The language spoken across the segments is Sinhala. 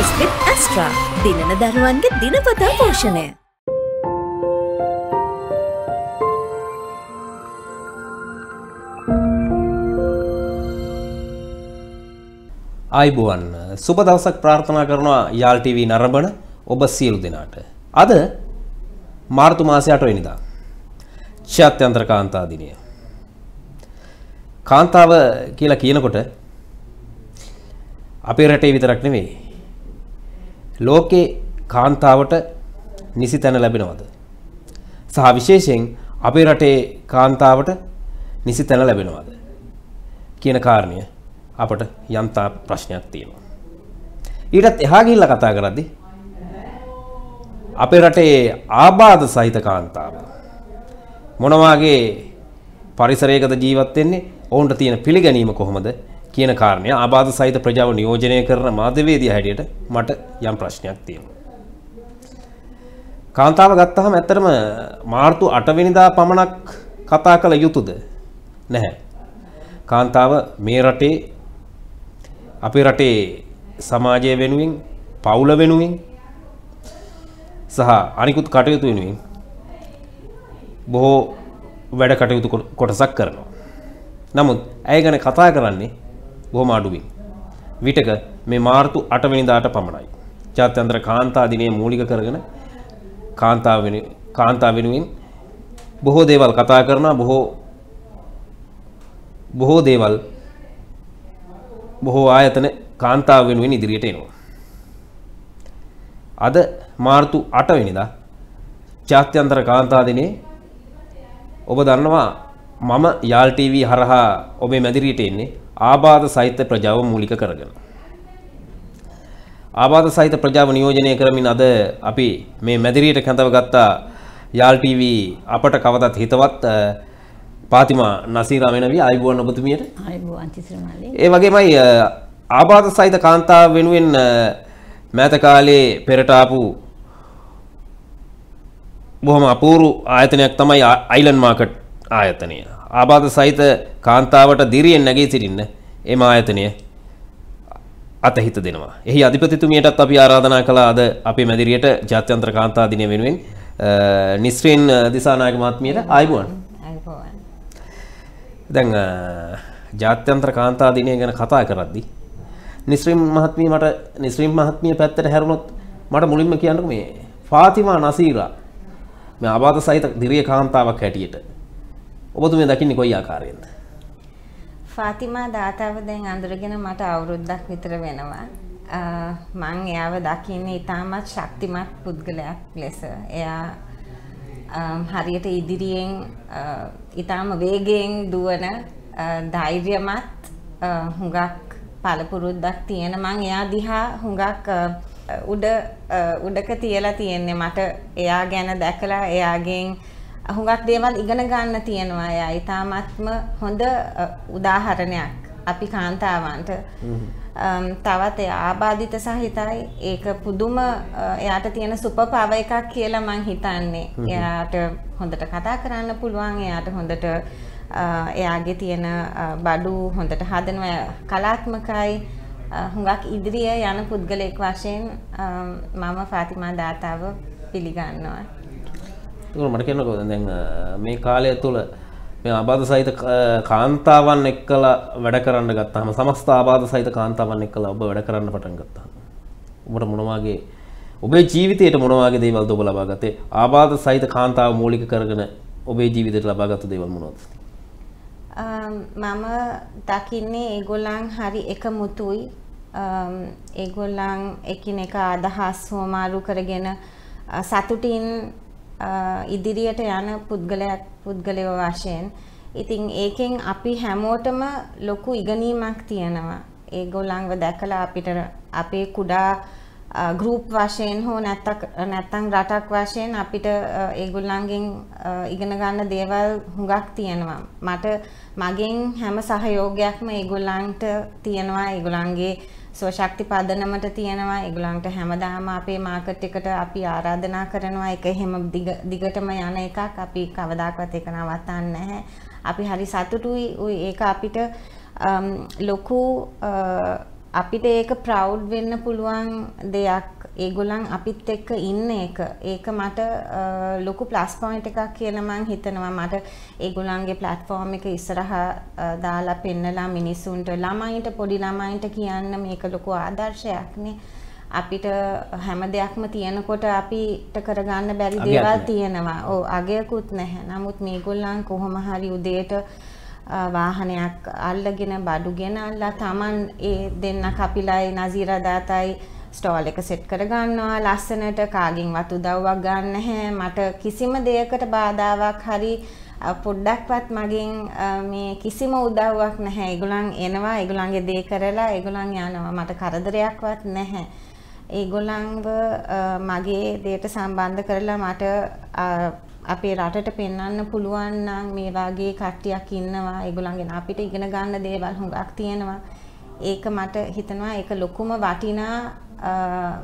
ටෝස් විත් ඇස්ට්‍රා දිනන දරුවන්ගේ දිනපතා පෝෂණය අයිබුවන් සුප දවසක් ප්‍රාර්ථනා කරනවා යාල්ටව නරබන ඔබ සියලු දෙනාට. අද මාර්තු මාසයට වෙනිදා. ශත්‍යන්ත්‍ර කාන්තා දිනය. කාන්තාව කියලා කියනකොට අපේ රටේ විතරක් නෙවෙයි ලෝකේ කාන්තාවට නිසි තැන ලැබෙනවද? සහ විශේෂයෙන් අපේ රටේ කාන්තාවට නිසි තැන ලැබෙනවද? කියන කාරණය අපට යම්තා ප්‍රශ්නයක් තියෙනවා. ඊටත් එහා ගිහිල්ලා කතා කරද්දී අපේ රටේ ආබාධ සහිත කාන්තාව මොනවාගේ පරිසරයකද ජීවත් වෙන්නේ? ඔවුන්ට තියෙන පිළිගැනීම කොහොමද? කියන කාරණය ආබාධ සහිත ප්‍රජාව නියෝජනය කරන මාධ්‍යවේදියා හැටියට මට යම් ප්‍රශ්නයක් තියෙනවා. කාන්තාව ගත්තාම ඇත්තටම මාර්තු 8 වෙනිදා පමණක් කතා කළ යුතුයද? නැහැ. කාන්තාව මේ රටේ අපේ රටේ සමාජය වෙනුවෙන් පවුල වෙනුවෙන් සහ අනිකුත් කටයුතු වෙනුවෙන් බොහෝ වැඩ කටයුතු කොටසක් කරනවා. නමුත් ඇය ගැන කතා කරන්නේ බොහොම අඩුවෙන්. විටක මේ මාර්තු 8 වෙනිදාට පමණයි. ජාත්‍යන්තර කාන්තා දිනය මූලික කරගෙන කාන්තාව වෙන කාන්තාව වෙනුවෙන් බොහෝ දේවල් කතා කරනවා බොහෝ බොහෝ දේවල් බොහෝ ආයතන කාන්තාව වෙනුවෙන් ඉදිරියට එනවා. අද මාර්තු 8 වෙනිදා ජාත්‍යන්තර කාන්තා දිනේ ඔබ දන්නවා මම යාල් ටීවී හරහා ඔබේ මැදිරියට එන්නේ ආබාධ සහිත ප්‍රජාව මූලික කරගෙන. ආබාධ සහිත ප්‍රජාව නියෝජනය කරමින් අද අපි මේ මැදිරියට කැඳවගත්තා යාල් ටීවී අපට කවදත් හිතවත් පාතිමා නසීරා වෙනවී අයිබුවන් ඔබතුමියට ඒ වගේමයි ආබාධ සහිත කාන්තාව වෙනුවෙන් මෑත කාලේ පෙරට ආපු බොහොම අපූරු ආයතනයක් තමයි අයිලන් මාකට් ආයතනය ආබාධ සහිත කාන්තාවට දිරියෙන් නැගී සිටින්න එම ආයතනය අතහිත දෙනවා. එහි අධිපතිතුමියටත් අපි ආරාධනා කළා අද අපේ මැදිරියට ජාත්‍යන්තර කාන්තා දිනය වෙනුවෙන් නිස්රින් දිසානායක මහත්මියට ආයුබෝවන්. දැන් ජාත්‍යන්තර කාන්තා දිනය ගැන කතා කරද්දී නිස්රින් මහත්මිය මට නිස්රින් මහත්මිය පැත්තට හැරුණොත් මට මුලින්ම කියන්නකෝ මේ ෆාතිමා නසීරා මේ ආබාධ සහිත දිරිය කාන්තාවක් හැටියට ඔබතුමේ දකින්නේ කොයි ආකාරයෙන්ද? ෆාතිමා දාතාව දැන් අඳුරගෙන මට අවුරුද්දක් විතර වෙනවා. මං එයාව දකින්නේ ඉතාමත් ශක්තිමත් පුද්ගලයක් ලෙස. එයා හරියට ඉදිරියෙන් ඉතාම වේගයෙන් දුවන ධෛර්යමත් හුඟක් පළපුරුද්දක් තියෙන මං එයා දිහා හුඟක් උඩ උඩක තියලා තියෙන්නේ මට එයා ගැන දැකලා එයාගෙන් හුඟක් දේවල් ඉගෙන ගන්න තියෙනවා යා ඉතාමත්ම හොඳ උදාහරණයක් අපි කාන්තාවන්ට තවත් ආබාධිත සහිතයි ඒක පුදුම එයාට තියෙන සුපපව එකක් කියලා මං හිතන්නේ එයාට හොඳට කතා කරන්න පුළුවන් එයාට හොඳට එයාගේ තියෙන බඩු හොඳට හදනවා කලාත්මකයි හුඟක් ඉදිරිය යන පුද්ගලයෙක් වශයෙන් මම ෆාතිමා දාතාව පිළිගන්නවා මට කියනකො දැන් මේ කාලය තුළ මේ අබාධ සහිත කාන්තාවන් එක්කල වැඩ කරන්න ගත්තහම සමස්ත අබාධ සහිත කාන්තාවන් එක්කල ඔබ වැඩ කරන්න පටන් ගත්තා. ඔබට මොනවාගේ ඔබේ ජීවිතයට මොනවාගේ දේවල් ඔබ ලබා ගත්තේ ආබාධ සහිත කාන්තාව මූලික කරගෙන ඔබේ ජීවිතයට ලබාගත්තු දේවල් මොනවද? මම දකින්නේ ඒගොල්ලන් හරි එකමුතුයි ඒගොල්ලන් එකිනෙක අදහස් හොමාරු කරගෙන සතුටින් ඉදිරියට යන පුද්ගලයක් පුද්ගලයෝ වශයෙන් ඉතින් ඒකෙන් අපි හැමෝටම ලොකු ඉගෙනීමක් තියෙනවා. ඒගොල්ලන්ව දැකලා අපිට අපේ කුඩා ගෲප් වශයෙන් හෝ නැත්තම් රටක් වශයෙන් අපිට ඒගොල්ලන්ගෙන් ඉගෙන ගන්න දේවල් හුඟක් තියෙනවා. මට මගෙන් හැම සහයෝගයක්ම ඒගොල්ලන්ට තියෙනවා. ඒගොල්ලන්ගේ ස්වශක්ති පදනමට තියෙනවා ඒගොල්ලන්ට හැමදාම අපේ මාකට් එකට අපි ආරාධනා කරනවා ඒක හැම දිගටම යන එකක් අපි කවදාකවත් ඒක නවත්තන්නේ නැහැ. අපි හරි සතුටුයි ඒක අපිට ලොකු අපිට ඒක ප්‍රවුඩ් වෙන්න පුළුවන් දෙයක් ඒගොල්ලන් අපිත් එක්ක ඉන්න එක ඒක මට ලොකු ප්ලස් පොයින්ට් එකක් කියලා මං හිතනවා මට ඒගොල්ලන්ගේ ප්ලැට්ෆෝම් එක ඉස්සරහා දාලා පෙන්නලා මිනිස්සුන්ට ළමයින්ට පොඩි ළමයින්ට කියන්න මේක ලොකු ආදර්ශයක්නේ අපිට හැම දෙයක්ම තියෙනකොට අපිට කරගන්න බැරි දේවල් තියෙනවා. ඔව් අගයකුත් නැහැ. නමුත් මේගොල්ලන් කොහොම හරි උදේට වාහනයක් අල්ලගෙන බඩුගෙන අල්ලා Taman ඒ දෙන්න කපිලයි නසීරා දාතයි ස්ටෝල් එක සෙට් කරගන්නවා ලස්සනට කාගෙන්වත් උදව්වක් ගන්න නැහැ මට කිසිම දෙයකට බාධාවක් හරි පොඩ්ඩක්වත් මගෙන් මේ කිසිම උදව්වක් නැහැ. ඒගොල්ලන් එනවා, ඒගොල්ලන්ගේ දේ කරලා ඒගොල්ලන් යනවා. මට කරදරයක්වත් නැහැ. ඒගොල්ලන්ව මගේ දේට සම්බන්ධ කරලා මට අපේ රටට පෙන්වන්න පුළුවන් නම් මේ වගේ කට්ටියක් ඉන්නවා ඒගොල්ලන්ගෙන අපිට ඉගෙන ගන්න දේවල් හුඟක් තියෙනවා ඒක මට හිතනවා ඒක ලොකුම වටිනා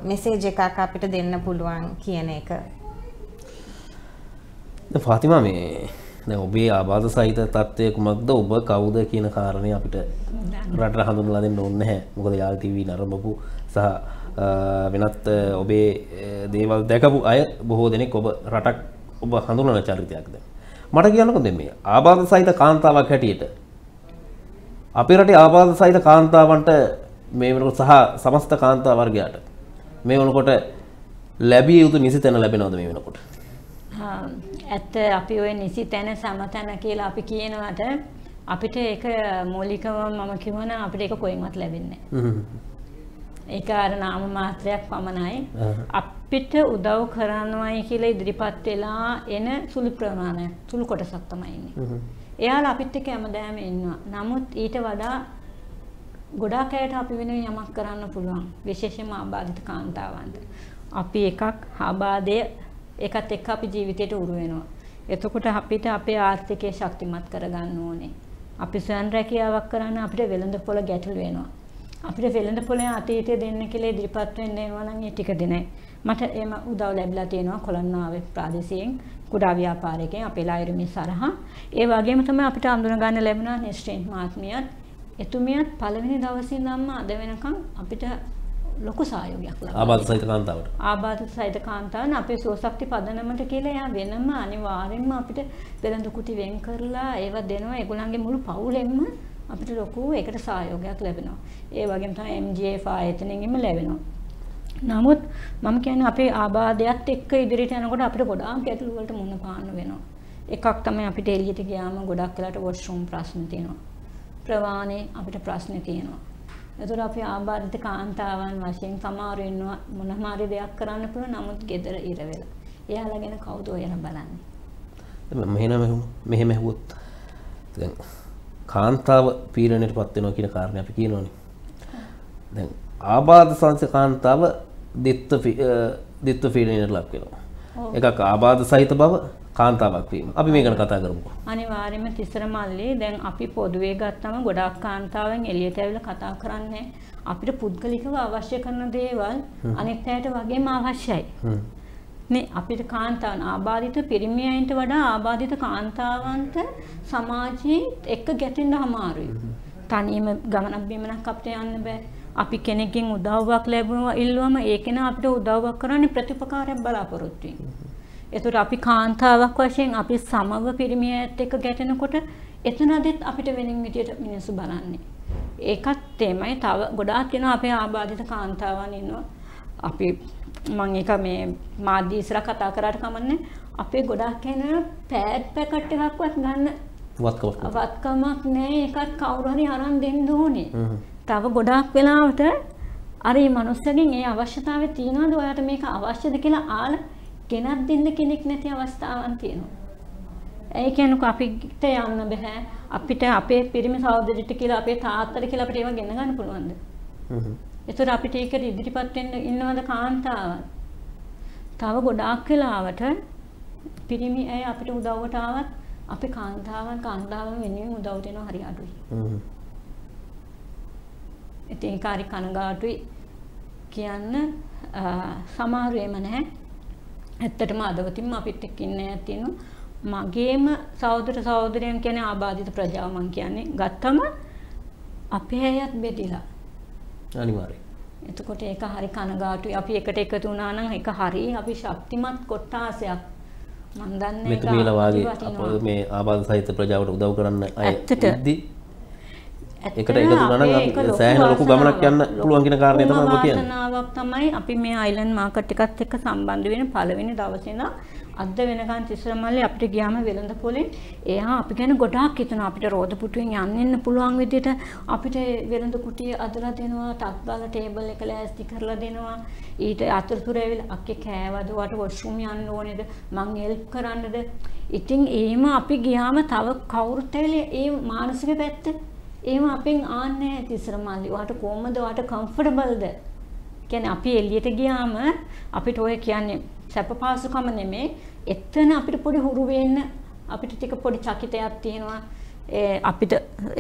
මෙසේජ් එකක් අපිට දෙන්න පුළුවන් කියන එක ෆාතිමා මේ දැන් ඔබේ ආබාධ සහිත තත්ත්වය කුමක්ද ඔබ කවුද කියන කාරණය අපිට රටට හඳුන්වලා දෙන්න ඕනේ නැහැ මොකද යාල් ටීවී නරඹපු සහ වෙනත් ඔබේ දේවල් දැකපු අය බොහෝ දෙනෙක් ඔබ රටක් ඔබ හඳුනන චරිතයක්ද මට කියන්නකොද මේ ආබාධ සහිත කාන්තාවක් හැටියට අපේ රටේ ආබාධ සහිත කාන්තාවන්ට මේ වෙනකොට සහ සමස්ත කාන්තා වර්ගයට මේ වෙනකොට ලැබිය යුතු නිසි තැන ලැබෙනවද මේ වෙනකොට ඇත්ත අපි ওই නිසි තැන සමතැන කියලා අපි කියනවට අපිට ඒක මූලිකව මම කිව්වනම් අපිට ඒක කොහෙන්වත් ලැබෙන්නේ නැහැ. ඒක අර නාම මාත්‍රයක් පමණයි. අපිට උදව් කරනවායි කියලා ඉදිරිපත් වෙලා එන සුළු ප්‍රමාණය සුළු කොටසක් තමයි ඉන්නේ. එයාලා අපිත් එක්ක හැමදාම ඉන්නවා. නමුත් ඊට වඩා ගොඩාක් අයට අපි වෙනුවෙන් යමක් කරන්න පුළුවන්. විශේෂයෙන්ම ආබාධිත කාන්තාවන්ට. අපි එකක් ආබාධය ඒකත් එක්ක අපි ජීවිතයට උරු වෙනවා. එතකොට අපිට අපේ ආර්ථිකය ශක්තිමත් කරගන්න ඕනේ. අපි ස්වයං රැකියාවක් කරන්න අපිට වෙළඳ පොළ ගැටළු වෙනවා. අපිට වෙළඳ පොළේ අතීතය දෙන්න කියලා ඉදිරිපත් වෙන්න වෙනවා නම් ඒ ටික දිනයි. මට එම උදව් ලැබිලා තියෙනවා කොළන්නාවේ ප්‍රාදේශයෙන් කුඩා ව්‍යාපාරිකයන් අපේ ලයිරුමි සරහා ඒ වගේම තමයි අපිට අඳුනගන්න ලැබුණා නිශ්චින් මාත්මියත් එතුමියත් පළවෙනි දවසේ ඉඳන්ම අද වෙනකන් අපිට ලොකු සහයෝගයක් ලබනවා. ආබාධ සහිත කාන්තාවට. ආබාධ සහිත කාන්තාවන් අපේ සුවශක්ති පදනමට කියලා එයා වෙනම අනිවාර්යෙන්ම අපිට වෙළඳ කුටි වෙන් කරලා ඒව දෙනවා. ඒගොල්ලන්ගේ මුළු පවුලෙන්ම අපිට ලොකු ඒකට සහයෝගයක් ලැබෙනවා. ඒ වගේම තමයි MGF ආයතනයෙන්ම ලැබෙනවා. නමුත් මම කියන්නේ අපේ ආබාධයත් එක්ක ඉදිරියට යනකොට අපිට ගොඩාක් ගැටලු වලට මුහුණ පාන්න වෙනවා. එකක් තමයි අපිට එළියට ගියාම ගොඩක් වෙලාට වොෂ්රූම් ප්‍රශ්න තියෙනවා. ප්‍රවාහනේ අපිට ප්‍රශ්න තියෙනවා. එතකොට අපි ආබාධිත කාන්තාවන් වශයෙන් සමහර ඉන්නවා මොනම හරි දෙයක් කරන්න පුළුවන් නමුත් gedara ඉර වෙලා. එයාලා ගැන කවුද ඔයාලා බලන්නේ? මෙහෙම මෙහෙම ඇහුවොත් දැන් කාන්තාව පීඩනයටපත් වෙනවා කියන කාරණේ අපි කියනෝනේ. දැන් ආබාධ සංස කාන්තාව දිත්ව ෆීඩනයට ලක් වෙනවා. එකක් ආබාධ සහිත බව කාන්තාවක් වීම. අපි මේ ගැන කතා කරමු. අනිවාර්යයෙන්ම තිසර මල්ලේ දැන් අපි පොදුවේ ගත්තම ගොඩාක් කාන්තාවෙන් එළියට ඇවිල්ලා කතා කරන්නේ අපිට පුද්ගලිකව අවශ්‍ය කරන දේවල් අනෙක් අයට වගේම අවශ්‍යයි. මේ අපිට කාන්තාවන් ආබාධිත පිරිමියන්ට වඩා ආබාධිත කාන්තාවන්ට සමාජයේ එක්ක ගැටෙන්න අමාරුයි. තනියම ගමනක් බිමනක් අපිට යන්න බෑ. අපි කෙනෙක්ගෙන් උදව්වක් ලැබුණා ඉල්ලුවම ඒ කෙනා අපිට උදව්වක් කරන්නේ ප්‍රතිපකාරයක් බලාපොරොත්තු එතකොට අපි කාන්තාවක් වශයෙන් අපි සමව පිරිමියත් එක්ක ගැටෙනකොට එතනදිත් අපිට වෙනින් විදියට මිනිස්සු බලන්නේ. ඒකත් එමය තව ගොඩාක් වෙනවා අපේ ආබාධිත කාන්තාවන් ඉන්නවා. අපි මම ඒක මේ මාධ්‍ය ඉස්සර කතා කරාට කමන්නේ අපේ ගොඩාක් කෙනා පෑඩ් පැකට් එකක්වත් ගන්න වත්කමක් නැහැ ඒකත් කවුරු හරි අරන් දෙන්න ඕනේ. තව ගොඩාක් වෙලාවට අර මේ මිනිස්සගෙන් ඒ අවශ්‍යතාවය තියනවාද ඔයාට මේක අවශ්‍යද කියලා ආල ගෙනත් දෙන්න කෙනෙක් නැති අවස්ථාවන් තියෙනවා. ඒ කියන්නේ අපිට යන්න බෑ. අපිට අපේ පිරිමි සහෝදරිට කියලා අපේ තාත්තට කියලා අපිට ඒව ගෙන ගන්න පුළුවන්ද? හ්ම්. ඒතර අපිට ඒක ඉදිරිපත් වෙන්න ඉන්නවද කාන්තාවන්? තව ගොඩාක් වෙලාවට පිරිමි අය අපිට උදව්වට ආවත් අපේ කාන්තාවන් කාන්තාවන් වෙනුවෙන් උදව් දෙනවා හරි අඩුයි. හ්ම්. ඉතින් ඒක හරි කනගාටුයි කියන්න සමහරු එම නැහැ. ඇත්තටම අදවතින්ම අපිත් එක්ක ඉන්න ඇතිනු මගේම සහෝදර සහෝදරයන් කියන්නේ ආබාධිත ප්‍රජාව මං කියන්නේ. ගත්තම අපේ අයත් බෙදිලා. අනිවාර්යයෙන්. එතකොට ඒක හරි කනගාටුයි. අපි එකට එකතු වුණා නම් ඒක හරි අපි ශක්තිමත් කොට්ටාසයක්. මන් දන්නේ ඒක. මෙතුමියලා වාගේ අපේ මේ ආබාධ සහිත ප්‍රජාවට උදව් කරන්න අය ඉද්දි එකට එකතු වුණා සෑහෙන ලොකු ගමනක් යන්න පුළුවන් කියන කාරණේ තමයි ඔබ කියන්නේ. වාසනාවක් තමයි අපි මේ අයිලන්ඩ් මාකට් එකත් එක්ක සම්බන්ධ වෙන පළවෙනි දවසේ ඉඳන් අද වෙනකන් තිසරමල්ලේ අපිට ගියාම වෙළඳ පොලෙන් එයා අපි ගැන ගොඩාක් හිතනවා අපිට රෝද පුටුවෙන් යන්න එන්න පුළුවන් විදිහට අපිට වෙළඳ කුටිය අදලා දෙනවා ටක් දාලා ටේබල් එක ලෑස්ති කරලා දෙනවා ඊට අතරතුර ඇවිල්ලා අක්කේ කෑවද වට වොෂ්රූම් යන්න ඕනේද මං හෙල්ප් කරන්නද ඉතින් එහෙම අපි ගියාම තව කවුරුත් ඒ මානසික පැත්තේ ඒව අපෙන් ආන්නේ නැහැ තිසර මල්ලි. වාට කොහමද වාට කම්ෆර්ටබල්ද? කියන්නේ අපි එළියට ගියාම අපිට ඔය කියන්නේ සැප පාසුකම නෙමෙයි. එතන අපිට පොඩි හුරු වෙන්න අපිට ටික පොඩි චකිතයක් තියෙනවා. අපිට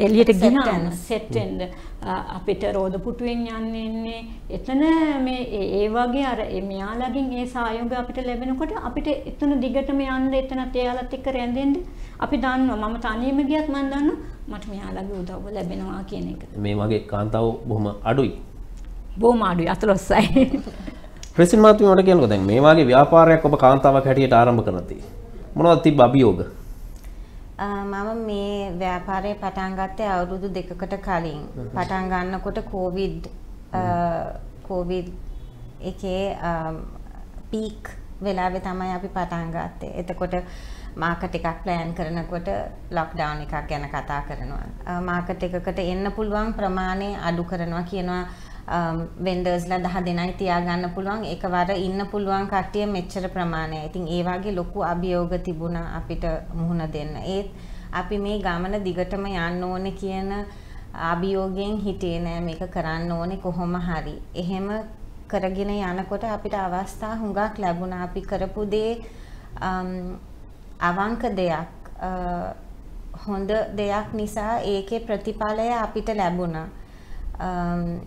එලියට ගිහාම සෙට්ටෙන්ඩ අපිට රෝධ පුටුවෙන් යන්න එන්නේ එතන මේ ඒ වගේ අර මෙයාලගින් ඒ සායෝග අපිට ලැබෙනකොට අපිට එතන දිගටම යන්න එතනත් එයාලත් එක්ක රැඳෙන්න අපි දන්නවා මම තනියම ගියත් මම දන්නවා මට මෙයාලගේ උදව්ව ලැබෙනවා කියන එක. මේ වගේ කාන්තාව බොහොම අඩුයි. බොහොම අඩුයි 14යි. ප්‍රසිද්ධ මාතුමි මට කියනකෝ දැන් මේ වගේ ව්‍යාපාරයක් ඔබ කාන්තාවක් හැටියට ආරම්භ කරද්දී මොනවද තිබ්බ අභියෝග? මම මේ ව්‍යාපාරය පටන් ගත්තේ අවුරුදු දෙකකට කලින්. පටන් ගන්නකොට කොවිඩ් කොවිඩ් එකේ පීක් වෙලාවේ තමයි අපි පටන් ගත්තේ. එතකොට මාකට් එකක් ප්ලෑන් කරනකොට ලොක්ඩවුන් එකක් ගැන කතා කරනවා. මාකට් එකකට එන්න පුළුවන් ප්‍රමාණය අඩු කරනවා කියනවා වෙන්ඩර්ස්ලා දහ දෙනයි තියාගන්න පුළුවන් එකවර ඉන්න පුළුවන් කට්ටිය මෙච්චර ප්‍රමාණය. ඉතින් ඒ වගේ ලොකු අභියෝග තිබුණා අපිට මුහුණ දෙන්න. ඒත් අපි මේ ගමන දිගටම යන්න ඕනේ කියන අභියෝගයෙන් හිටියේ නෑ මේක කරන්න ඕනේ කොහොම හරි. එහෙම කරගෙන යනකොට අපිට අවස්ථා හුඟක් ලැබුණා. අපි කරපු දේ um, අවංක දෙයක් uh, හොඳ දෙයක් නිසා ඒකේ ප්‍රතිඵලය අපිට ලැබුණා. Um,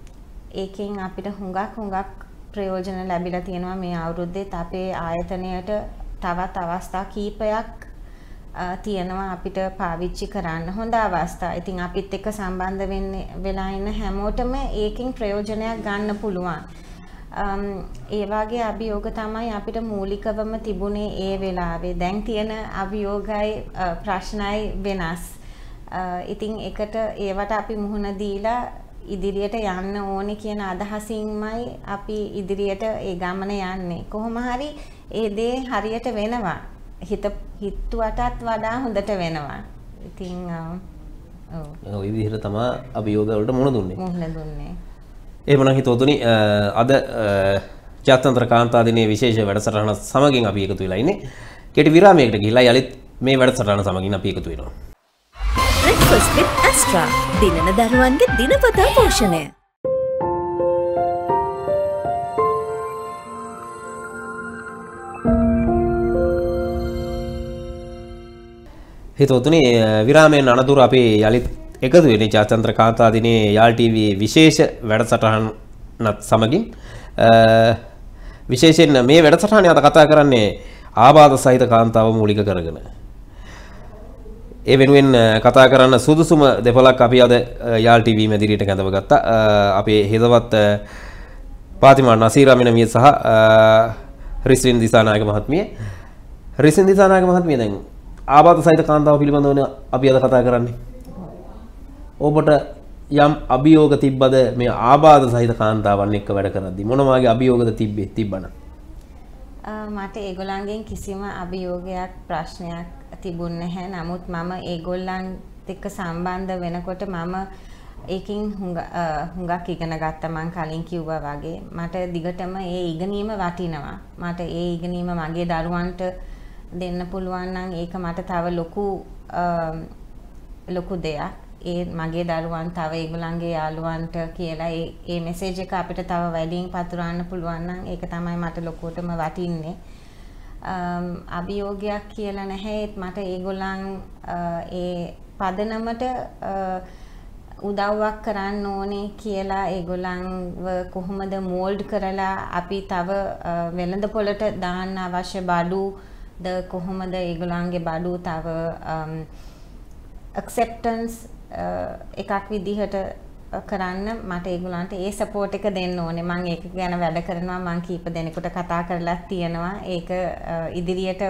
ඒකෙන් අපිට හුඟක් හුඟක් ප්‍රයෝජන ලැබිලා තියෙනවා මේ අවුරුද්දෙත් අපේ ආයතනයට තවත් අවස්ථා කීපයක් තියෙනවා අපිට පාවිච්චි කරන්න හොඳ අවස්ථා. ඉතින් අපිත් එක්ක සම්බන්ධ වෙන්න වෙලා ඉන්න හැමෝටම ඒකෙන් ප්‍රයෝජනයක් ගන්න පුළුවන්. ඒ වගේ අභියෝග තමයි අපිට මූලිකවම තිබුණේ ඒ වෙලාවේ. දැන් තියෙන අභියෝගයි ප්‍රශ්නයි වෙනස්. ඉතින් එකට ඒවට අපි මුහුණ දීලා ඉදිරියට යන්න ඕනේ කියන අදහසින්මයි අපි ඉදිරියට ඒ ගමන යන්නේ. කොහොම හරි ඒ දේ හරියට වෙනවා. හිත හිතුවටත් වඩා හොඳට වෙනවා. ඉතින් ඔව්. ඔය විදිහට තමයි අභියෝග වලට මුහුණ දුන්නේ. මුහුණ දුන්නේ. එහෙමනම් හිතවතුනි අද ජාත්‍යන්තර කාන්තා දිනේ විශේෂ වැඩසටහන සමගින් අපි එකතු වෙලා ඉන්නේ. කෙටි විරාමයකට ගිහිලා යලිත් මේ වැඩසටහන සමගින් අපි එකතු වෙනවා. ෆස්ෆිට් ඇස්ට්‍රා දිනන දරුවන්ගේ දිනපතා පෝෂණය හිතවතුනේ විරාමයෙන් අනතුර අපේ යළිත් එකතු වෙන ජාතන්ත්‍ර කාන්තා දිනේ යාල්ටව විශේෂ වැඩසටහන් නත් සමගින් විශේෂෙන් මේ වැඩසටහන අත කතා කරන්නේ ආබාධ සහිත කාන්තාව මූලික කරගෙන ඒ වෙනුවෙන් කතා කරන්න සුදුසුම දෙපලක් අපි අද යාල් ටීවීම දිරිට කැඳව ගත්තා අපේ හෙදවත් පාතිමා නසීරාමින මිය සහ රිස්ලින් දිසානායක මහත්මිය රිසින් දිසානායක මහත්මිය දැන් ආබාධ සහිත කාන්තාව පිළිබඳව අපි අද කතා කරන්නේ ඔබට යම් අභියෝග තිබ්බද මේ ආබාධ සහිත කාන්තාවන් එක්ක වැඩ කරද්දී මොනවාගේ අභියෝගද තිබ්බේ තිබ්බනම් මට ඒගොල්ලන්ගෙන් කිසිම අභියෝගයක් ප්‍රශ්නයක් තිබුණ නැහැ. නමුත් මම ඒගොල්ලන් එක්ක සම්බන්ධ වෙනකොට මම ඒකින් හුඟක් ඉගෙන ගත්තා මං කලින් කිව්වා වගේ. මට දිගටම ඒ ඉගෙනීම වටිනවා. මට ඒ ඉගෙනීම මගේ දරුවන්ට දෙන්න පුළුවන් නම් ඒක මට තව ලොකු ලොකු දෙයක්. ඒ මගේ දරුවන් තව ඒගොල්ලන්ගේ යාළුවන්ට කියලා ඒ ඒ මෙසේජ් එක අපිට තව වැඩියෙන් පතුරවන්න පුළුවන් නම් ඒක තමයි මට ලොකුවටම වටින්නේ. අභියෝගයක් කියලා නැහැ මට ඒගොල්ලන් ඒ පදනමට උදව්වක් කරන්න ඕනේ කියලා ඒගොල්ලන්ව කොහොමද මෝල්ඩ් කරලා අපි තව වෙළඳ පොළට දාන්න අවශ්‍ය බඩු ද කොහොමද ඒගොල්ලන්ගේ බඩු තව acceptance එකක් විදිහට කරන්න මට ඒගොල්ලන්ට ඒ සපෝට් එක දෙන්න ඕනේ. මම ඒක ගැන වැඩ කරනවා. මම කීප දෙනෙකුට කතා කරලා තියෙනවා. ඒක ඉදිරියට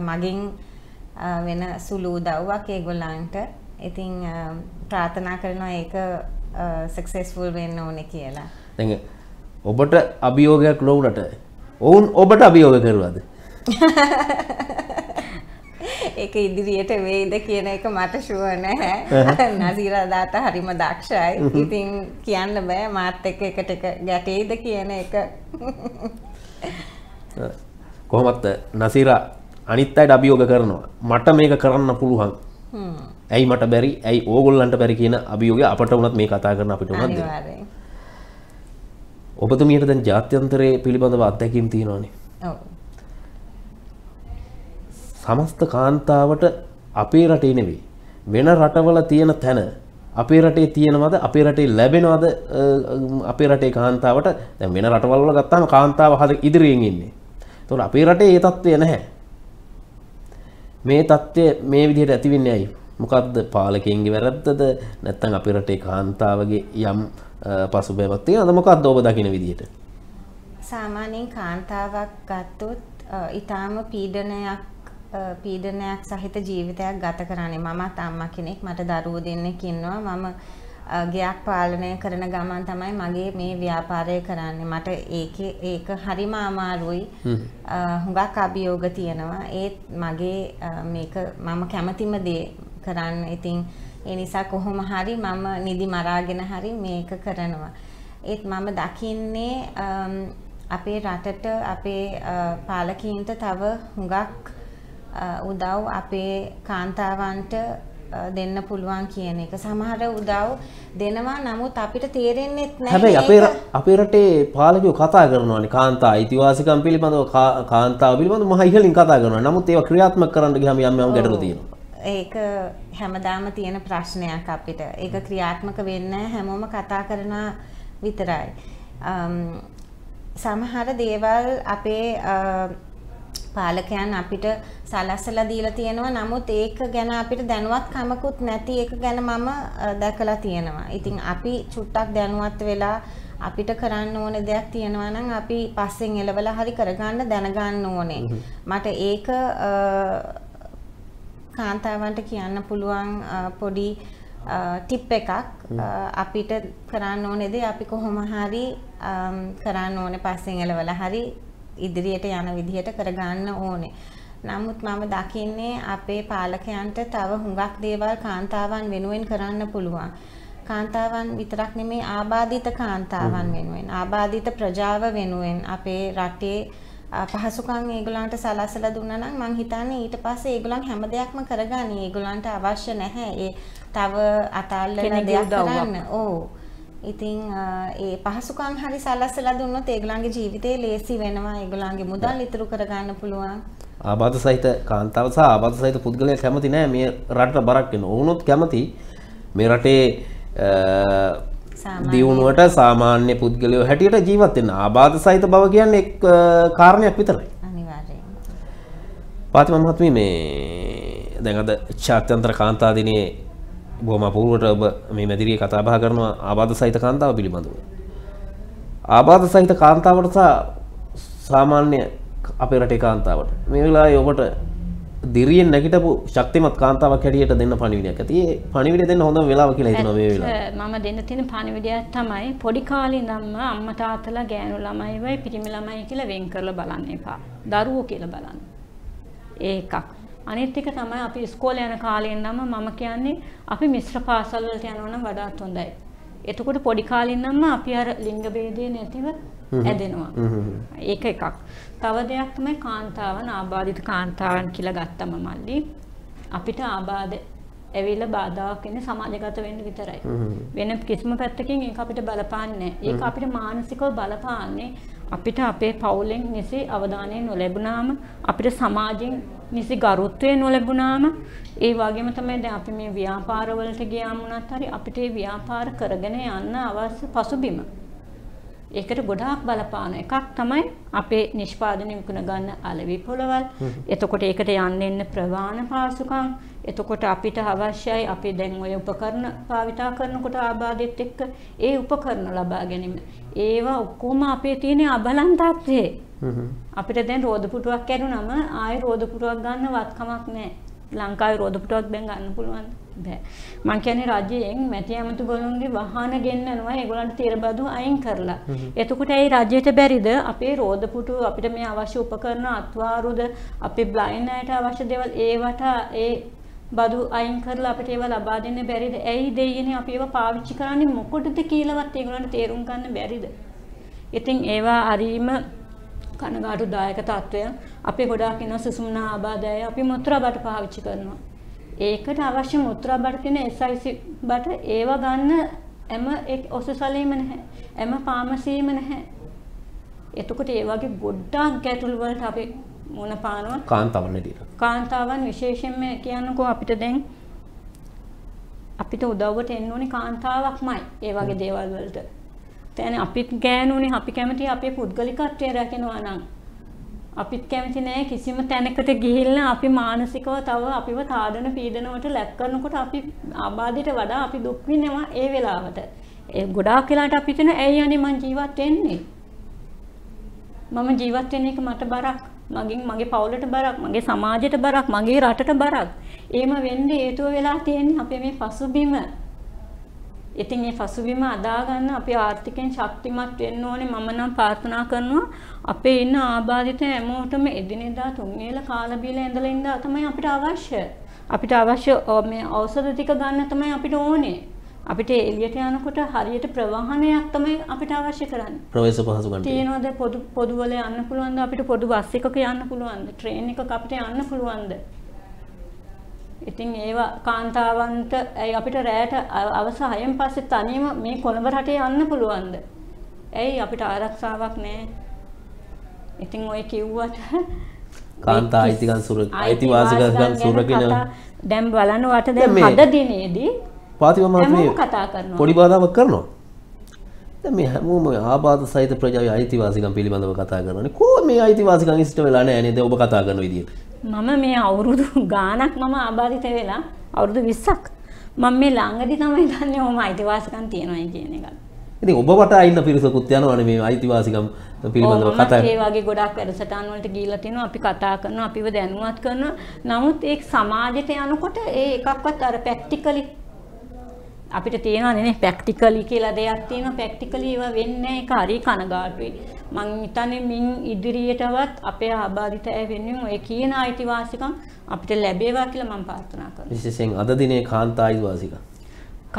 මගෙන් වෙන සුළු උදව්වක් ඒගොල්ලන්ට. ඉතින් ප්‍රාර්ථනා කරනවා ඒක සක්සෙස්ෆුල් වෙන්න ඕනේ කියලා. දැන් ඔබට අභියෝගයක් ලොවුනට ඔවුන් ඔබට අභියෝග කරුවාද? ඒක ඉදිරියට වෙයිද කියන එක මට ෂුවර් නැහැ. නසීරා දාත හරිම දක්ෂයි. ඉතින් කියන්න බෑ මාත් එක්ක එකට එක ගැටෙයිද කියන එක. කොහොමත් නසීරා අනිත් අයට අභියෝග කරනවා. මට මේක කරන්න පුළුවන්. ඇයි මට බැරි? ඇයි ඕගොල්ලන්ට බැරි කියන අභියෝගය අපට උනත් මේ කතා කරන අපිට උනත් දෙනවා. ඔබතුමියට දැන් ජාත්‍යන්තරයේ පිළිබඳව අත්දැකීම් තියෙනවානේ. ඔව්. සමස්ත කාන්තාවට අපේ රටේ නෙවෙයි වෙන රටවල තියෙන තැන අපේ රටේ තියෙනවද අපේ රටේ ලැබෙනවද අපේ රටේ කාන්තාවට දැන් වෙන රටවල් වල ගත්තාම කාන්තාව හද ඉදිරියෙන් ඉන්නේ. ඒතකොට අපේ රටේ ඒ తත්වය නැහැ. මේ తත්වය මේ විදිහට ඇති වෙන්නේ ඇයි? මොකද්ද පාලකයන්ගේ වැරද්දද නැත්නම් අපේ රටේ කාන්තාවගේ යම් පසුබෑමක් තියෙනවද මොකද්ද ඔබ දකින විදිහට? සාමාන්‍යයෙන් කාන්තාවක් ගත්තොත් ඊටාම පීඩනයක් පීඩනයක් සහිත ජීවිතයක් ගත කරන්නේ. මමත් අම්මා කෙනෙක්. මට දරුවෝ දෙන්නෙක් ඉන්නවා. මම ගයක් පාලනය කරන ගමන් තමයි මගේ මේ ව්‍යාපාරය කරන්නේ. මට ඒකේ ඒක හරිම අමාරුයි. හුඟක් අභියෝග තියෙනවා. ඒත් මගේ මේක මම කැමතිම දේ කරන්න. ඉතින් ඒ නිසා කොහොම හරි මම නිදි මරාගෙන හරි මේක කරනවා. ඒත් මම දකින්නේ අපේ රටට අපේ පාලකීන්ට තව හුඟක් උදව් අපේ කාන්තාවන්ට දෙන්න පුළුවන් කියන එක සමහර උදව් දෙනවා නමුත් අපිට තේරෙන්නෙත් නෑ හැබැයි අපේ අපේ රටේ පාලකයෝ කතා කරනවානේ කාන්තා අයිතිවාසිකම් පිළිබඳව කාන්තාව පිළිබඳව මහ ඉහළින් කතා කරනවා නමුත් ඒවා ක්‍රියාත්මක කරන්න ගියාම යම් යම් ගැටලු තියෙනවා ඒක හැමදාම තියෙන ප්‍රශ්නයක් අපිට ඒක ක්‍රියාත්මක වෙන්නේ හැමෝම කතා කරනවා විතරයි සමහර දේවල් අපේ පාලකයන් අපිට සලස්සලා දීලා තියෙනවා. නමුත් ඒක ගැන අපිට දැනුවත් කමකුත් නැති ඒක ගැන මම දැකලා තියෙනවා. ඉතින් අපි චුට්ටක් දැනුවත් වෙලා අපිට කරන්න ඕන දෙයක් තියෙනවා නම් අපි පස්සෙන් එලවලා හරි කරගන්න දැනගන්න ඕනේ. මට ඒක කාන්තාවන්ට කියන්න පුළුවන් පොඩි ටිප් එකක් අපිට කරන්න ඕනේ දේ අපි කොහොම හරි කරන්න ඕනේ පස්සෙන් එලවලා හරි ඉදිරියට යන විදිහට කරගන්න ඕනේ. නමුත් මම දකින්නේ අපේ පාලකයන්ට තව හුඟක් දේවල් කාන්තාවන් වෙනුවෙන් කරන්න පුළුවන්. කාන්තාවන් විතරක් නෙමේ ආබාධිත කාන්තාවන් වෙනුවෙන් ආබාධිත ප්‍රජාව වෙනුවෙන් අපේ රටේ පහසුකම් ඒගොල්ලන්ට සලස්සලා දුන්නා නම් මං හිතන්නේ ඊට පස්සේ ඒගොල්ලන් හැම දෙයක්ම කරගනී. ඒගොල්ලන්ට අවශ්‍ය නැහැ ඒ තව අතාල්ලන දෙයක් කරන්න. ඕ ඉතින් ඒ පහසුකම් හරි සලස්සලා දුන්නොත් ඒගොල්ලන්ගේ ජීවිතේ ලේසි වෙනවා. ඒගොල්ලන්ගේ මුදල් ඉතුරු කරගන්න පුළුවන්. ආබාධ සහිත කාන්තාව සහ ආබාධ සහිත පුද්ගලයා කැමති නෑ මේ රටට බරක් වෙන. වුණොත් කැමති මේ රටේ දියුණුවට සාමාන්‍ය පුද්ගලයෝ හැටියට ජීවත් වෙන්න. ආබාධ සහිත බව කියන්නේ එක් කාරණයක් විතරයි. අනිවාර්යයෙන්. පාතිම මහත්මිය මේ දැන් අද ශාක්‍යන්තර කාන්තා දිනේ බොහම අපූරුවට ඔබ මේ මැදිරිය කතාබහ කරනවා ආබාධ සහිත කාන්තාව පිළිබඳව. ආබාධ සහිත කාන්තාවට සාමාන්‍ය අපේ රටේ කාන්තාවට මේ වෙලාවේ ඔබට දිරියෙන් නැගිටපු ශක්තිමත් කාන්තාවක් හැටියට දෙන්න පණිවිඩයක් ඇති. ඒ පණිවිඩය දෙන්න හොඳම වෙලාව කියලා හිතනවා මේ වෙලාවේ. මම දෙන්න තියෙන පණිවිඩය තමයි පොඩි කාලේ ඉඳන්ම අම්මා තාත්තලා ගෑනු ළමයි වයි පිරිමි ළමයි කියලා වෙන් කරලා බලන්න එපා. දරුවෝ කියලා බලන්න. ඒ එකක්. අනිත් එක තමයි අපි ඉස්කෝලේ යන කාලේ ඉඳන්ම මම කියන්නේ අපි මිශ්‍ර පාසල් වලට යනවා නම් වඩාත් හොඳයි. එතකොට පොඩි කාලේ ඉඳන්ම අපි අර ලිංග ભેදේ නැතිව ඇදෙනවා. ඒක එකක්. තව දෙයක් තමයි කාන්තාවන් ආබාධිත කාන්තාවන් කියලා ගත්තම මල්ලි අපිට ආබාධ ඇවිල්ලා බාධාවක් එන්නේ සමාජගත වෙන්න විතරයි. වෙන කිසිම පැත්තකින් ඒක අපිට බලපාන්නේ නැහැ. ඒක අපිට මානසිකව බලපාන්නේ අපිට අපේ පවුලෙන් නිසි අවධානය නොලැබුණාම අපිට සමාජෙන් නිසි ගරුත්වය නොලැබුණාම ඒ වගේම තමයි දැන් අපි මේ ව්‍යාපාරවලට ගියාම උනත් හරි අපිට මේ ව්‍යාපාර කරගෙන යන්න අවශ්‍ය පසුබිම. ඒකට ගොඩාක් බලපාන එකක් තමයි අපේ නිෂ්පාදනය විකුණ ගන්න අලෙවි පොළවල්. එතකොට ඒකට යන්න එන්න ප්‍රවාහන පාසුකම් එතකොට අපිට අවශ්‍යයි අපි දැන් ඔය උපකරණ භාවිතා කරනකොට ආබාධෙත් එක්ක ඒ උපකරණ ලබා ගැනීම. ඒවා ඔක්කොම අපේ තියෙන අබලන්තත්වයේ. අපිට දැන් රෝද පුටුවක් ඇරුණම ආයෙ රෝද පුටුවක් ගන්න වත්කමක් නැහැ. ලංකාවේ රෝද පුටුවක් දැන් ගන්න පුළුවන් බෑ. මං කියන්නේ රජයෙන් මැති ඇමතු ගොනුන්ගේ වාහන ගෙන්නනවා ඒගොල්ලන්ට තිරබදු අයින් කරලා. එතකොට ඒ රජයට බැරිද අපේ රෝද පුටුව අපිට මේ අවශ්‍ය උපකරණ අත්වාරුද අපේ බ්ලයින්ඩ් අයට අවශ්‍ය දේවල් ඒවට ඒ බදු අයින් කරලා අපිට ඒවා ලබා දෙන්න බැරිද? ඇයි දෙයියනේ අපි ඒවා පාවිච්චි කරන්නේ මොකටද කියලාවත් ඒගොල්ලන්ට තේරුම් ගන්න බැරිද? ඉතින් ඒවා අරීම කනගාටුදායක තත්ත්වයක්. අපි ගොඩාක් ඉන්න සුසුම්නා ආබාධය අපි මුත්‍රා බඩ පාවිච්චි කරනවා. ඒකට අවශ්‍ය මුත්‍රා බඩ තියෙන SIC බඩ ඒවා ගන්න හැම ඔසුසලීම නැහැ. හැම ෆාමසීම නැහැ. එතකොට ඒ වගේ ගොඩාක් ගැටලු වලට අපි මුණ පානවා කාන්තාවන්න දීර කාන්තාවන් විශේෂයෙන්ම කියන්නකෝ අපිට දැන් අපිට උදව්වට එන්න ඕනේ කාන්තාවක්මයි ඒ වගේ දේවල් වලට. තැන අපිත් ගෑනුනේ අපි කැමති අපේ පුද්ගලිකත්වය රැකෙනවා නම් අපිත් කැමති නෑ කිසිම තැනකට ගිහිල්ලා අපි මානසිකව තව අපිව තාඩන පීඩනවට ලැක් කරනකොට අපි ආබාධයට වඩා අපි දුක් විඳිනවා ඒ වෙලාවට. ඒ ගොඩාක් වෙලාට අපි හිතන ඇයි අනේ මං ජීවත් වෙන්නේ? මම ජීවත් වෙන එක මට බරක්. මගෙන් මගේ පවුලට බරක්, මගේ සමාජයට බරක්, මගේ රටට බරක්. එහෙම වෙන්නේ හේතුව වෙලා තියෙන්නේ අපේ මේ පසුබිම. ඉතින් මේ පසුබිම අදා ගන්න අපි ආර්ථිකයෙන් ශක්තිමත් වෙන්න ඕනේ. මම නම් ප්‍රාර්ථනා කරනවා අපේ ඉන්න ආබාධිත හැමෝටම එදිනෙදා තුන්වේල කාලා බීලා ඉඳලා ඉඳලා තමයි අපිට අවශ්‍ය. අපිට අවශ්‍ය මේ ඖෂධ ටික ගන්න තමයි අපිට ඕනේ. අපිට එළියට යනකොට හරියට ප්‍රවාහනයක් තමයි අපිට අවශ්‍ය කරන්නේ. ප්‍රවේශ පහසුකම් තියෙනවද පොදු පොදු වල යන්න පුළුවන්ද අපිට පොදු බස් එකක යන්න පුළුවන්ද ට්‍රේන් එකක අපිට යන්න පුළුවන්ද? ඉතින් ඒවා කාන්තාවන්ට අපිට රැයට අවස 6න් පස්සේ තනියම මේ කොළඹ රටේ යන්න පුළුවන්ද? ඇයි අපිට ආරක්ෂාවක් නැහැ. ඉතින් ඔය කිව්වට කාන්තා අයිතිකම් සුරකින් අයිතිවාසිකම් සුරකින් දැන් බලන්න වට දැන් හද දිනේදී පාතිව මහත්මිය කතා කරනවා පොඩි බාධාවක් කරනවා දැන් මේ හැමෝම ආබාධ සහිත ප්‍රජාවේ අයිතිවාසිකම් පිළිබඳව කතා කරනවානේ කොහොම මේ අයිතිවාසිකම් ඉෂ්ට වෙලා නැහැ නේද ඔබ කතා කරන විදියට මම මේ අවුරුදු ගාණක් මම ආබාධිත වෙලා අවුරුදු 20ක් මම මේ ළඟදි තමයි දන්නේ ඔහොම අයිතිවාසිකම් තියෙනවායි කියන එක. ඉතින් ඔබ වටා ඉන්න පිරිසකුත් යනවනේ මේ අයිතිවාසිකම් පිළිබඳව කතා කරනවා. ඒ වගේ ගොඩක් වැඩසටහන් වලට ගිහිලා තිනවා අපි කතා කරනවා අපිව දැනුවත් කරනවා. නමුත් ඒ සමාජයට යනකොට ඒ එකක්වත් අර පැක්ටිකලි අපිට තියෙනවා නේ ප්‍රැක්ටිකලි කියලා දෙයක් තියෙනවා ප්‍රැක්ටිකලි ඒවා වෙන්නේ ඒක හරි කනගාටුයි මං හිතන්නේ මින් ඉදිරියටවත් අපේ ආබාධිත අය වෙනුවෙන් ඔය කියන අයිතිවාසිකම් අපිට ලැබේවා කියලා මම ප්‍රාර්ථනා කරනවා විශේෂයෙන් අද දිනේ කාන්තා අයිතිවාසිකම්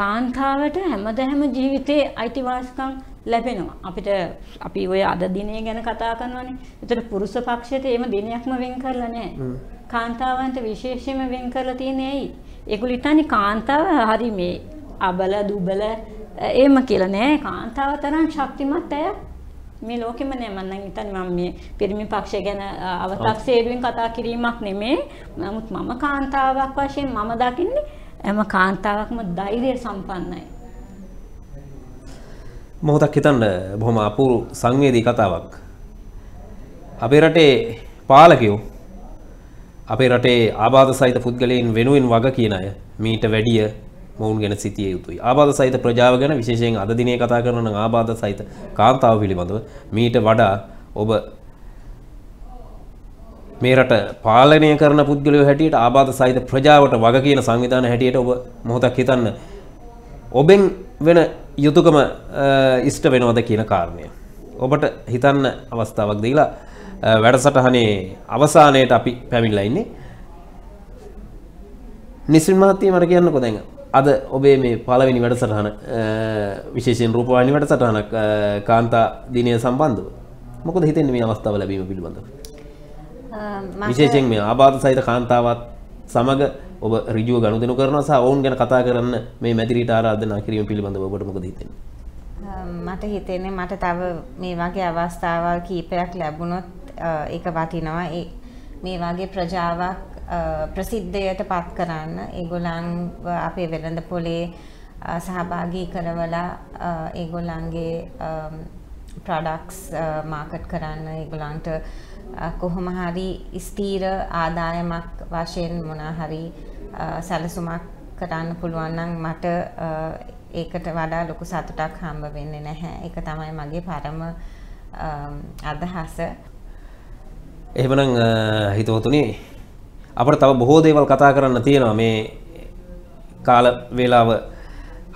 කාන්තාවට හැමදැහැම ජීවිතේ අයිතිවාසිකම් ලැබෙනවා අපිට අපි ඔය අද දිනේ ගැන කතා කරනවානේ ඒතර පුරුෂ පක්ෂයට එහෙම දිනයක්ම වෙන් කරලා නැහැ කාන්තාවන්ට විශේෂයෙන්ම වෙන් කරලා තියෙන්නේ ඇයි ඒගොල්ලෝ ඉතින් කාන්තාව හරි මේ අබල දුබල ඒම කියලා නෑ කාන්තාව තරම් ශක්තිමත් ඇය මේ ලෝකෙම නෑ මන්නම් හිතන්නේ මම මේ පිරිමි පක්ෂය ගැන අව탁සේරුවෙන් කතා කිරීමක් නෙමේ නමුත් මම කාන්තාවක් වශයෙන් මම දකින්නේ හැම කාන්තාවක්ම ධෛර්ය සම්පන්නයි මොහොතක් හිතන්න බොහොම අපූරු සංවේදී කතාවක් අපේ රටේ පාලකයෝ අපේ රටේ ආබාධ සහිත පුද්ගලයන් වෙනුවෙන් වග කියන අය මීට වැඩිය මොවුන් ගැන සිතිය යුතුයි. ආබාධ සහිත ප්‍රජාව ගැන විශේෂයෙන් අද දිනේ කතා කරන ආබාධ සහිත කාන්තාව පිළිබඳව මීට වඩා ඔබ මේ රට පාලනය කරන පුද්ගලයෝ හැටියට ආබාධ සහිත ප්‍රජාවට වග කියන සංවිධාන හැටියට ඔබ මොහොතක් හිතන්න. ඔබෙන් වෙන යුතුයකම ඉෂ්ට වෙනවද කියන කාරණය. ඔබට හිතන්න අවස්ථාවක් දීලා වැඩසටහනේ අවසානයේට අපි පැමිණලා ඉන්නේ. නිසින් මහත්තයා මට කියන්නකෝ දැන් අද ඔබේ මේ පළවෙනි වැඩසටහන විශේෂෙන් රූපවාහිනි වැඩසටහනක් කාන්තා දිනය සම්බන්ධව මොකද හිතෙන්නේ මේ අවස්ථාව ලැබීම පිළිබඳව? විශේෂයෙන් මේ ආබාධ සහිත කාන්තාවත් සමග ඔබ ඍජුව ගනුදෙනු කරනවා සහ ඔවුන් ගැන කතා කරන්න මේ මැදිරියට ආරාධනා කිරීම පිළිබඳව ඔබට මොකද හිතෙන්නේ? මට හිතෙන්නේ මට තව මේ වගේ අවස්ථාවල් කීපයක් ලැබුණොත් ඒක වටිනවා. මේ වගේ ප්‍රජාවක් ප්‍රසිද්ධයට පත් කරන්න ඒගොලන් අපේ වෙළඳ පොලේ සහභාගී කරවලා ඒගොල්ලන්ගේ ප්‍රඩක්ස් මාකට් කරන්න ඒගොලන්ට කොහොම හරි ස්තීර ආදායමක් වශයෙන් මොනාහරි සැලසුමක් කරන්න පුළුවන්නම් මට ඒකට වඩා ලොකු සතුටක් හම්බ වෙන්නේ නැහැ එක තමයි මගේ පරම අදහස එහෙමනම් හිතවතුනේ අපට තව බොහෝ දේවල් කතා කරන්න තියෙනවා මේ කාල වේලාව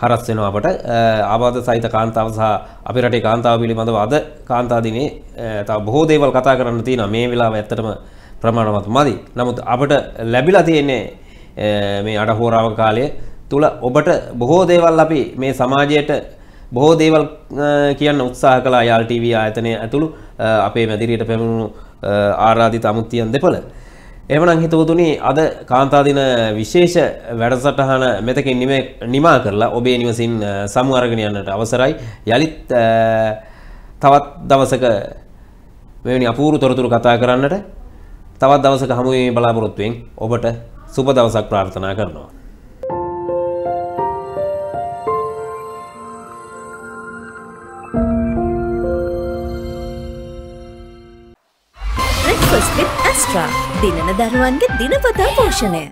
හරස් වෙන අපට ආබාධ සහිත කාන්තාව සහ අපි රටේ කාන්තාව පිළිබඳව අද කාන්තා දිනේ තව බොහෝ දේවල් කතා කරන්න තියෙනවා මේ වෙලාව ඇත්තටම ප්‍රමාණවත් මදි. නමුත් අපට ලැබිලා තියෙන්නේ මේ අඩහෝරාවක කාලය තුල ඔබට බොහෝ දේවල් අපි මේ සමාජයට බොහෝ දේවල් කියන්න උත්සාහ කළා යාල් ටීවී ආයතනය ඇතුළු අපේ මැදිරියට පැමිණුණු ආරාධිත අමුත්තියන් දෙපළ. එමනම් හිතවතුනි අද කාන්තාදින විශේෂ වැඩසටහන මෙතකින් නිමා කරලා ඔබේ නිවසින් සමු අරගෙන යන්නට අවසරයි. යලිත් තවත් දවසක මෙවැනි අපූර්ව තොරතුරු කතා කරන්නට තවත් දවසක හමු වීමේ බලාපොරොත්තුවෙන් ඔබට සුබ දවසක් ප්‍රාර්ථනා කරනවා. with ඇස්ට්‍රා දිනන දරුවන්ගේ දිනපතා පෝෂණය